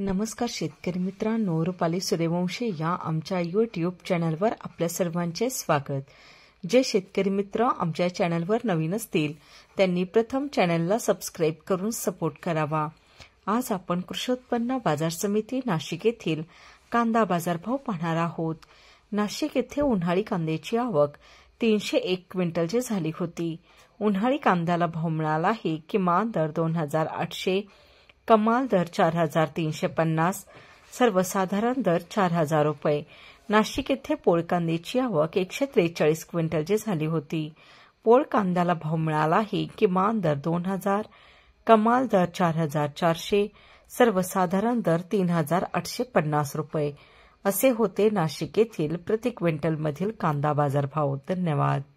नमस्कार शेतकरी मित्रांनो रुपाली सूर्यवंशी या आमच्या यूट्यूब चॅनलवर आपल्या सर्वांचे स्वागत जे शेतकरी मित्र आमच्या चॅनलवर नवीन असतील त्यांनी प्रथम चॅनलला सबस्क्राईब करून सपोर्ट करावा आज आपण कृषी उत्पन्न बाजार समिती नाशिक येथील कांदा बाजारभाव पाहणार आहोत नाशिक येथे उन्हाळी कांद्याची आवक तीनशे एक क्विंटलची झाली होती उन्हाळी कांद्याला भाव मिळाला आहे किमान दर दोन हजार आठशे कमाल दर चार हजार तीनशे पन्नास सर्वसाधारण दर चार हजार रुपये नाशिक येथे पोळ कांद्याची आवक एकशे त्रेचाळीस क्विंटलची झाली होती पोळ कांद्याला भाव मिळाला मिळालाही किमान दर दोन हजार कमाल दर चार हजार चारशे सर्वसाधारण दर तीन हजार आठशे पन्नास रुपये असे होते नाशिक येथील प्रति क्विंटलमधील कांदा बाजारभाव धन्यवाद